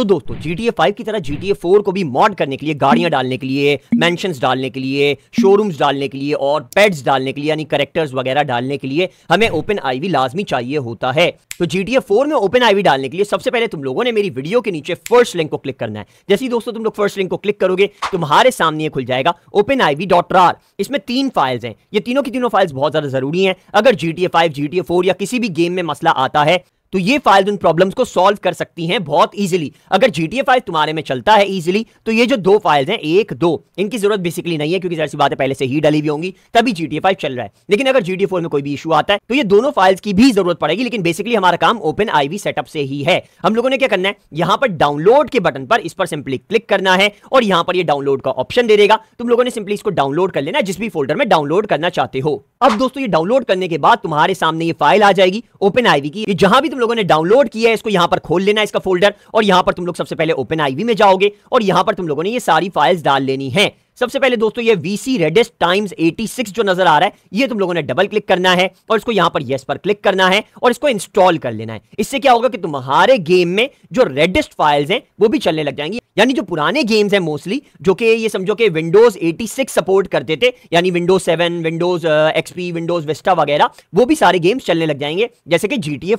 तो दोस्तों GTA 5 की तरह GTA 4 को भी मॉड करने के लिए गाड़ियां डालने के लिए मैंशंस डालने के लिए शोरूम्स डालने के लिए और पेड्स डालने के लिए यानी करेक्टर्स वगैरह डालने के लिए हमें ओपन आईवी लाजमी चाहिए होता है तो GTA 4 में ओपन आईवी डालने के लिए सबसे पहले तुम लोगों ने मेरी वीडियो के नीचे फर्स्ट लिंक को क्लिक करना है जैसे ही दोस्तों तुम लोग फर्स्ट लिंक को क्लिक करोगे तुम्हारे सामने खुल जाएगा ओपन आईवी डॉट रार इसमें तीन फाइल्स हैं ये तीनों की तीनों फाइल्स बहुत ज्यादा जरूरी हैं अगर जी टी ए फाइव या किसी भी गेम में मसला आता है तो ये फाइल्स उन प्रॉब्लम्स को सॉल्व कर सकती हैं बहुत इजीली अगर जी टी तुम्हारे में चलता है इजीली तो ये जो दो फाइल्स हैं एक दो इनकी जरूरत बेसिकली नहीं है क्योंकि जैसी बातें पहले से ही डली हुई होंगी तभी जी टी चल रहा है लेकिन अगर जी टी में कोई भी इशू आता है तो ये दोनों फाइल्स की भी जरूरत पड़ेगी लेकिन बेसिकली हमारा काम ओपन आईवी सेटअप से ही है हम लोगों ने क्या करना है यहां पर डाउनलोड के बटन पर इस पर सिंपली क्लिक करना है और यहां पर यह डाउनलोड का ऑप्शन दे देगा तुम लोगों ने सिंपली इसको डाउनलोड कर लेना जिस भी फोल्डर में डाउनलोड करना चाहते हो अब दोस्तों ये डाउनलोड करने के बाद तुम्हारे सामने ये फाइल आ जाएगी ओपन आईवी की जहां भी तुम लोगों ने डाउनलोड किया है इसको यहां पर खोल लेना इसका फोल्डर और यहां पर तुम लोग सबसे पहले ओपन आईवी में जाओगे और यहां पर तुम लोगों ने ये सारी फाइल्स डाल लेनी है सबसे पहले दोस्तों ये वीसी रेडिस टाइम्स 86 जो नजर आ रहा है ये तुम लोगों ने डबल क्लिक करना है और इसको यहां पर यस पर क्लिक करना है और इसको इंस्टॉल कर लेना है इससे क्या होगा कि तुम्हारे गेम में जो रेडिस्ट फाइल्स हैं वो भी चलने लग जाएंगी यानी जो पुराने गेम्स हैं मोस्टली जो कि ये समझो कि विंडोज 86 सपोर्ट करते थे यानी Windows 7 Windows XP Windows Vista वगैरह वो भी सारे गेम्स चलने लग जाएंगे जैसे कि जी टी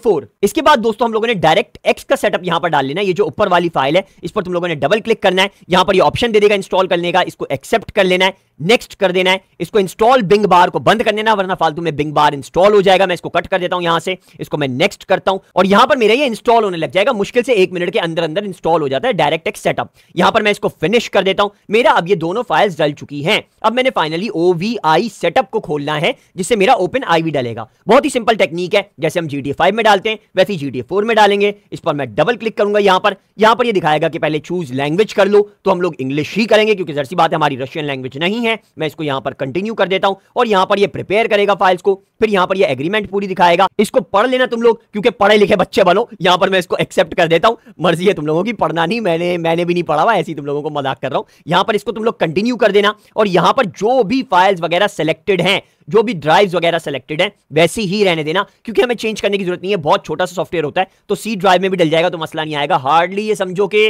इसके बाद दोस्तों हम लोगों ने डायरेक्ट एक्स का सेटअप यहां पर डाल लेना ये जो ऊपर वाली फाइल है इस पर तुम लोगों ने डबल क्लिक करना है यहां पर ये ऑप्शन दे देगा इंस्टॉल करने का इसको एक्स एक्सेप्ट कर लेना है नेक्स्ट कर देना है इसको इंस्टॉल बिंग बार को बंद कर देना वरना फालतू में बिंग बार इंस्टॉल हो जाएगा मैं इसको कट कर देता हूं यहां से इसको मैं नेक्स्ट करता हूं और यहां पर मेरा ये इंस्टॉल होने लग जाएगा मुश्किल से एक मिनट के अंदर अंदर इंस्टॉल हो जाता है डायरेक्ट एक्स सेटअप यहां पर मैं इसको फिनिश कर देता हूं मेरा अब ये दोनों फाइल्स डल चुकी है अब मैंने फाइनली ओ सेटअप को खोलना है जिससे मेरा ओपन आई डलेगा बहुत ही सिंपल टेक्निक है जैसे हम जी में डालते हैं वैसे ही जी में डालेंगे इस पर मैं डबल क्लिक करूंगा यहां पर यहां पर यह दिखाएगा कि पहले चूज लैंग्वेज कर लो तो हम लोग इंग्लिश ही करेंगे क्योंकि जरसी बात है हमारी रशियन लैंग्वेज नहीं है मैं इसको यहाँ पर कंटिन्यू कर देता हूँ और यहाँ पर ये प्रिपेयर करेगा फाइल्स को फिर यहाँ पर ये एग्रीमेंट पूरी दिखाएगा इसको पढ़ लेना तुम लोग क्योंकि पढ़े लिखे बच्चे बनो यहाँ पर मैं इसको एक्सेप्ट कर देता हूँ मर्जी है तुम लोगों की पढ़ना नहीं मैंने मैंने भी नहीं पढ़ा हुआ ऐसी तुम लोगों को मजाक कर रहा हूँ यहाँ पर इसको तुम लोग कंटिन्यू कर देना और यहाँ पर जो भी फाइल्स वगैरह सेलेक्टेड हैं जो भी ड्राइव्स वगैरह सेलेक्टेड हैं वैसे ही रहने देना क्योंकि हमें चेंज करने की जरूरत नहीं है बहुत छोटा सा सॉफ्टवेयर होता है तो सी ड्राइव में भी डल जाएगा तो मसला नहीं आएगा हार्डली ये समझो कि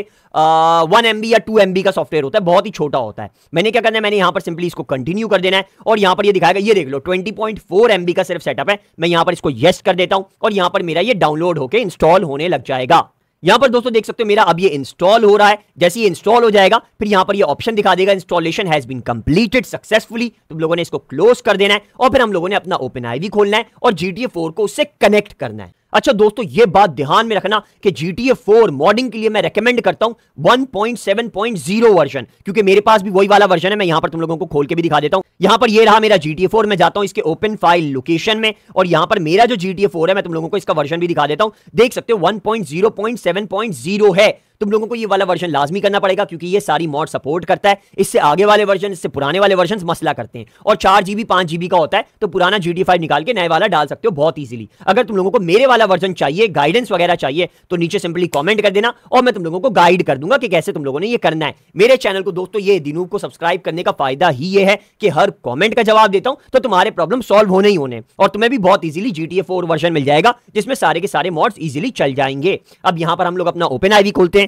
वन एम या टू एम का सॉफ्टवेयर होता है बहुत ही छोटा होता है मैंने क्या करना है मैंने यहाँ पर सिंपली इसको कंटिन्यू कर देना है और यहाँ पर ये दिखाएगा ये देख लो ट्वेंटी पॉइंट का सिर्फ सेटअप है मैं यहाँ पर इसको येस कर देता हूँ और यहाँ पर मेरा ये डाउनलोड होकर इंस्टॉल होने लग जाएगा यहाँ पर दोस्तों देख सकते हो मेरा अब ये इंस्टॉल हो रहा है जैसे ये इंस्टॉल हो जाएगा फिर यहाँ पर ये ऑप्शन दिखा देगा installation has been completed successfully तुम लोगों ने इसको क्लोज कर देना है और फिर हम लोगों ने अपना ओपन आई खोलना है और जी टी को उससे कनेक्ट करना है अच्छा दोस्तों ये बात ध्यान में रखना कि GTA 4 फोर मॉडिंग के लिए मैं रेकमेंड करता हूं one point seven point zero version क्योंकि मेरे पास भी वही वाला वर्जन है मैं यहां पर तुम लोगों को खोल के भी दिखा देता हूं यहां पर ये रहा मेरा GTA 4 फोर मैं जाता हूं इसके ओपन फाइल लोकेशन में और यहां पर मेरा जो GTA 4 फोर है मैं तुम लोगों को इसका वर्जन भी दिखा देता हूं देख सकते हो one point zero point seven point zero है तुम लोगों को ये वाला वर्जन लाजमी करना पड़ेगा क्योंकि ये सारी मॉड सपोर्ट करता है इससे आगे वाले वर्जन इससे पुराने वाले वर्जन मसला करते हैं और चार जीबी पांच जीबी का होता है तो पुराना जी फाइव निकाल के नए वाला डाल सकते हो बहुत ईजिली अगर तुम लोगों को मेरे वाला वर्जन चाहिए गाइडेंस वगैरह चाहिए तो नीचे सिंपली कॉमेंट कर देना और मैं तुम लोगों को गाइड कर दूंगा कि कैसे तुम लोगों ने यह करना है मेरे चैनल को दोस्तों ये दिनूब को सब्सक्राइब करने का फायदा ही यह है कि हर कॉमेंट का जवाब देता हूं तो तुम्हारे प्रॉब्लम सॉल्व होने ही होने और तुम्हें भी बहुत ईजिली जी फोर वर्जन मिल जाएगा जिसमें सारे के सारे मॉड्स इजीली चल जाएंगे अब यहां पर हम लोग अपना ओपन आईवी खोलते हैं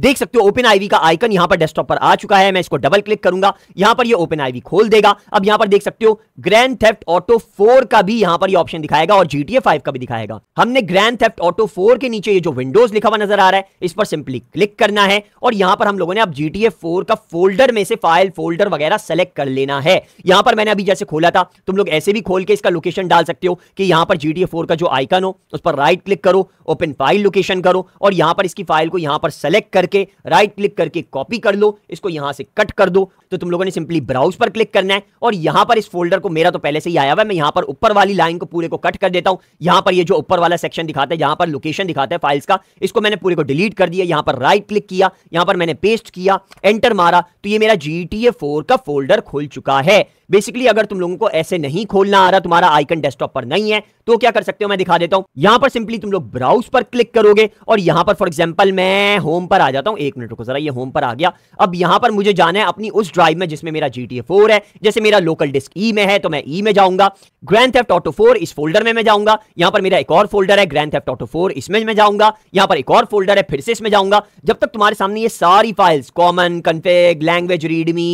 देख सकते हो ओपन आईवी का आइकन यहां पर डेस्कटॉप पर आ चुका है मैं इसको डबल क्लिक करूंगा यहां पर ये ओपन आईवी खोल देगा अब यहां पर देख सकते हो ग्रैंड थेफ्ट ऑटो फोर का भी यहां पर ये ऑप्शन दिखाएगा और जीटीए फाइव का भी दिखाएगा हमने ग्रैंड थेफ्ट ऑटो फोर के नीचे ये जो विंडोज लिखा हुआ नजर आ रहा है इस पर सिंपली क्लिक करना है और यहां पर हम लोगों ने अब जीटीए फोर का फोल्डर में से फाइल फोल्डर वगैरह सेलेक्ट कर लेना है यहां पर मैंने अभी जैसे खोला था तुम लोग ऐसे भी खोल के इसका लोकेशन डाल सकते हो कि यहां पर जीटीए फोर का जो आइकन हो उस पर राइट क्लिक करो ओपन फाइल लोकेशन करो और यहां पर इसकी फाइल को यहां पर सेलेक्ट कर करके राइट क्लिक करके कॉपी कर लो इसको यहां से कट कर दो तो तुम लोगों ने सिंपली ब्राउज पर क्लिक करना है और यहां पर इस फोल्डर को मेरा तो पहले से ही आया हुआ है मैं यहां पर ऊपर वाली लाइन को पूरे को कट कर देता हूं यहां पर ये जो ऊपर वाला सेक्शन दिखाता है जहां पर लोकेशन दिखाता है फाइल्स का इसको मैंने पूरे को डिलीट कर दिया यहां पर राइट क्लिक किया यहां पर मैंने पेस्ट किया एंटर मारा तो ये मेरा जी टी का फोल्डर खुल चुका है बेसिकली अगर तुम लोगों को ऐसे नहीं खोलना आ रहा तुम्हारा आइकन डेस्कटॉप पर नहीं है तो क्या कर सकते हो मैं दिखा देता हूं यहां पर सिंपली तुम लोग ब्राउज पर क्लिक करोगे और यहां पर फॉर एग्जाम्पल मैं होम पर आ जाता जाता हूँ एक मिनट रुको जरा ये होम पर आ गया अब यहाँ पर मुझे जाना है अपनी उस ड्राइव में जिसमें मेरा जी टी है जैसे मेरा लोकल डिस्क ई में है तो मैं ई e में जाऊंगा ग्रैंड थेफ्ट ऑटो फोर इस फोल्डर में मैं जाऊंगा यहाँ पर मेरा एक और फोल्डर है ग्रैंड थेफ्ट ऑटो फोर इसमें मैं जाऊंगा यहाँ पर एक और फोल्डर है फिर से इसमें जाऊंगा जब तक तुम्हारे सामने ये सारी files common config language readme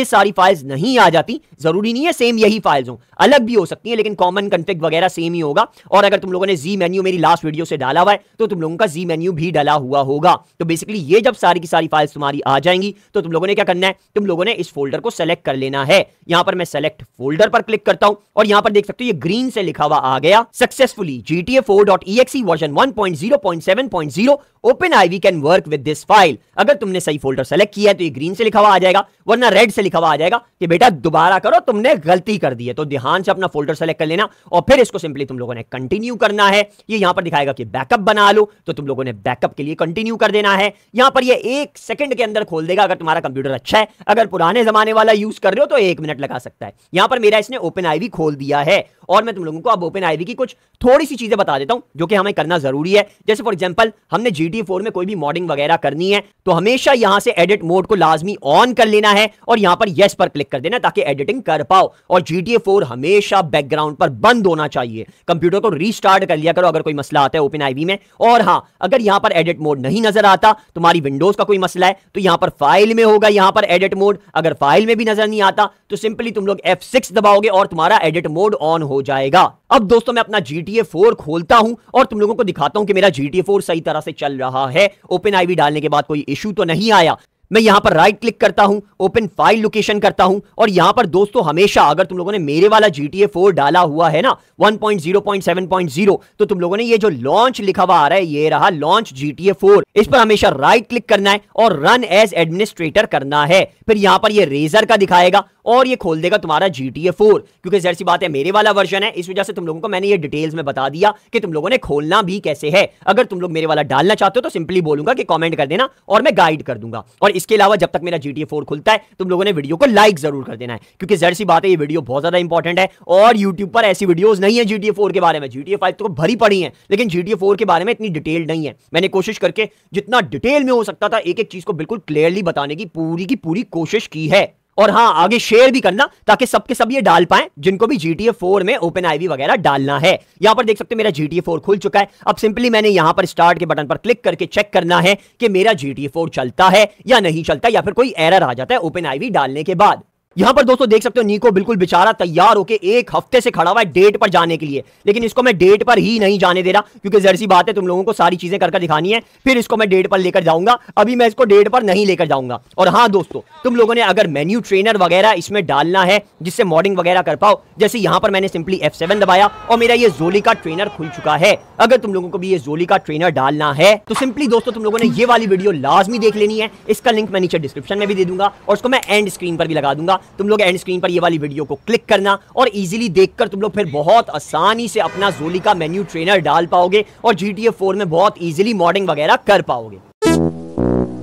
ये सारी फाइल्स नहीं आ जाती जरूरी नहीं है सेम यही फाइल्स हो अलग भी हो सकती है लेकिन कॉमन कन्फेग वगैरह सेम ही होगा और अगर तुम लोगों ने जी मेन्यू मेरी लास्ट वीडियो से डाला हुआ है तो तुम लोगों का जी मेन्यू भी डाला हुआ होगा तो बेसिकली ये जब सारी की सारी फाइल्स तुम्हारी आ जाएंगी तो तुम लोगों ने क्या करना है तुम लोगों ने इस फोल्डर को सेलेक्ट कर लेना है यहां पर मैं सेलेक्ट फोल्डर पर क्लिक करता हूं और यहां पर देख सकते हो ये ग्रीन से लिखा हुआ आ गया successfully GTA four dot EXE version 1.0.7.0 open I V can work with this file अगर तुमने सही फोल्डर सेलेक्ट किया है तो ये ग्रीन से लिखा हुआ आ जाएगा वरना रेड से लिखा हुआ आ जाएगा कि बेटा दोबारा करो तुमने गलती कर दी है तो ध्यान से अपना फोल्डर सेलेक्ट कर लेना और फिर इसको सिंपली तुम लोगों ने कंटिन्यू करना है ये यहां पर दिखाएगा कि बैकअप बना लो तो तुम लोगों ने बैकअप के लिए कंटिन्यू कर देना है यहां पर ये एक सेकंड के अंदर खोल देगा अगर तुम्हारा कंप्यूटर अच्छा है अगर पुराने जमाने वाला यूज कर रहे हो तो एक मिनट लगा सकता है यहां पर मेरा इसने ओपन आईवी खोल दिया है और मैं तुम लोगों को अब ओपन आईवी की कुछ थोड़ी सी चीजें बता देता हूं जो कि हमें करना जरूरी है जैसे फॉर एग्जाम्पल हमने जी टी फोर में कोई भी मॉडिंग वगैरह करनी है तो हमेशा यहां से एडिट मोड को लाजमी ऑन कर लेना है और यहां पर येस पर क्लिक कर देना ताकि एडिटिंग कर पाओ और जी टी फोर हमेशा बैकग्राउंड पर बंद होना चाहिए कंप्यूटर को रिस्टार्ट कर लिया करो अगर कोई मसला आता है ओपन आईवी में और हाँ अगर यहां पर एडिट मोड नहीं नजर आता तो तुम्हारी विंडोज का कोई मसला है तो यहाँ पर फाइल में होगा यहां पर एडिट मोड अगर फाइल में भी नजर नहीं आता तो सिंपली तुम लोग एफ दबाओगे और तुम्हारा एडिट मोड ऑन हो जाएगा अब दोस्तों मैं अपना GTA 4 खोलता हूं और तुम लोगों को दिखाता हूं कि मेरा GTA 4 सही तरह से चल रहा है ओपन आईवी डालने के बाद कोई इशू तो नहीं आया मैं यहां पर राइट क्लिक करता हूं ओपन फाइल लोकेशन करता हूं और यहां पर दोस्तों हमेशा अगर तुम लोगों ने मेरे वाला जीटीए फोर डाला हुआ है ना 1.0.7.0 तो तुम लोगों ने ये जो लॉन्च लिखा हुआ आ रहा है ये रहा लॉन्च जीटीए फोर इस पर हमेशा राइट क्लिक करना है और रन एज एडमिनिस्ट्रेटर करना है फिर यहां पर ये रेजर का दिखाएगा और ये खोल देगा तुम्हारा जीटीए फोर क्योंकि जहर सी बात है मेरे वाला वर्जन है इस वजह से तुम लोगों को मैंने ये डिटेल्स में बता दिया कि तुम लोगों ने खोलना भी कैसे है अगर तुम लोग मेरे वाला डालना चाहते हो तो सिंपली बोलूंगा कि कमेंट कर देना और मैं गाइड कर दूंगा और इसके अलावा जब तक मेरा GTA 4 फोर खुलता है तुम लोगों ने वीडियो को लाइक जरूर कर देना है क्योंकि जर सी बात है ये वीडियो बहुत ज्यादा इंपॉर्टेंट है और यूट्यूब पर ऐसी वीडियोस नहीं है GTA 4 फोर के बारे में GTA 5 फाइव तो भरी पड़ी है लेकिन GTA 4 फोर के बारे में इतनी डिटेल नहीं है मैंने कोशिश करके जितना डिटेल में हो सकता था एक एक चीज को बिल्कुल क्लियरली बताने की पूरी की पूरी कोशिश की है और हाँ आगे शेयर भी करना ताकि सबके सब ये डाल पाए जिनको भी जीटीए फोर में ओपन आईवी वगैरह डालना है यहां पर देख सकते हैं मेरा जीटीए फोर खुल चुका है अब सिंपली मैंने यहां पर स्टार्ट के बटन पर क्लिक करके चेक करना है कि मेरा जीटीए फोर चलता है या नहीं चलता या फिर कोई एरर आ जाता है ओपन आईवी डालने के बाद यहां पर दोस्तों देख सकते हो नीको बिल्कुल बेचारा तैयार होकर एक हफ्ते से खड़ा हुआ है डेट पर जाने के लिए लेकिन इसको मैं डेट पर ही नहीं जाने दे रहा क्योंकि जरसी बात है तुम लोगों को सारी चीजें कर दिखानी है फिर इसको मैं डेट पर लेकर जाऊंगा अभी मैं इसको डेट पर नहीं लेकर जाऊंगा और हाँ दोस्तों तुम लोगों ने अगर मेन्यू ट्रेनर वगैरह इसमें डालना है जिससे मॉडिंग वगैरह कर पाओ जैसे यहाँ पर मैंने सिंपली एफ दबाया और मेरा ये जोली का ट्रेनर खुल चुका है अगर तुम लोगों को भी ये जोली का ट्रेनर डालना है तो सिंपली दोस्तों तुम लोगों ने ये वाली वीडियो लाजमी देख लेनी है इसका लिंक मैं नीचे डिस्क्रिप्शन में भी दे दूंगा और उसको मैं एंड स्क्रीन पर भी लगा दूंगा तुम लोग एंड स्क्रीन पर ये वाली वीडियो को क्लिक करना और इजीली देखकर तुम लोग फिर बहुत आसानी से अपना जोली का मेन्यू ट्रेनर डाल पाओगे और जी टी में बहुत ईजिली मॉडिंग वगैरह कर पाओगे